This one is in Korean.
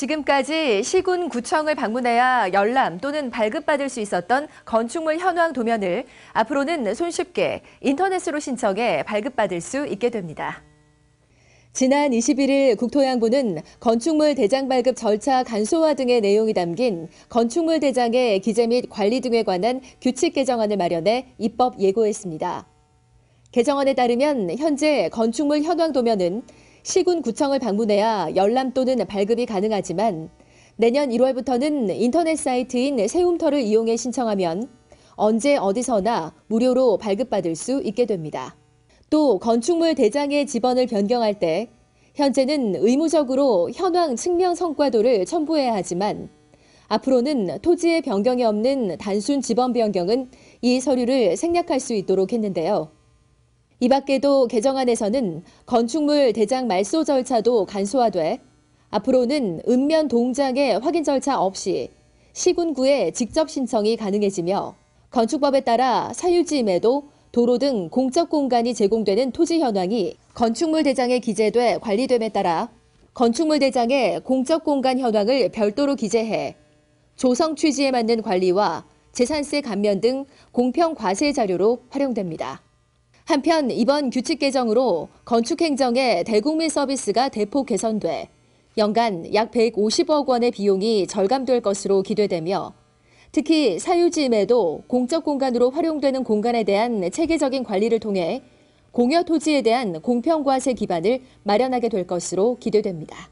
지금까지 시군 구청을 방문해야 열람 또는 발급받을 수 있었던 건축물 현황 도면을 앞으로는 손쉽게 인터넷으로 신청해 발급받을 수 있게 됩니다. 지난 21일 국토양부는 건축물 대장 발급 절차 간소화 등의 내용이 담긴 건축물 대장의 기재 및 관리 등에 관한 규칙 개정안을 마련해 입법 예고했습니다. 개정안에 따르면 현재 건축물 현황 도면은 시군 구청을 방문해야 열람 또는 발급이 가능하지만 내년 1월부터는 인터넷 사이트인 세움터를 이용해 신청하면 언제 어디서나 무료로 발급받을 수 있게 됩니다. 또 건축물 대장의 지번을 변경할 때 현재는 의무적으로 현황 측면 성과도를 첨부해야 하지만 앞으로는 토지의 변경이 없는 단순 지번 변경은 이 서류를 생략할 수 있도록 했는데요. 이 밖에도 개정안에서는 건축물 대장 말소 절차도 간소화돼 앞으로는 읍면 동장의 확인 절차 없이 시군구에 직접 신청이 가능해지며 건축법에 따라 사유지임에도 도로 등 공적 공간이 제공되는 토지 현황이 건축물 대장에 기재돼 관리됨에 따라 건축물 대장의 공적 공간 현황을 별도로 기재해 조성 취지에 맞는 관리와 재산세 감면 등 공평 과세 자료로 활용됩니다. 한편 이번 규칙 개정으로 건축 행정의 대국민 서비스가 대폭 개선돼 연간 약 150억 원의 비용이 절감될 것으로 기대되며 특히 사유지임에도 공적 공간으로 활용되는 공간에 대한 체계적인 관리를 통해 공여 토지에 대한 공평과세 기반을 마련하게 될 것으로 기대됩니다.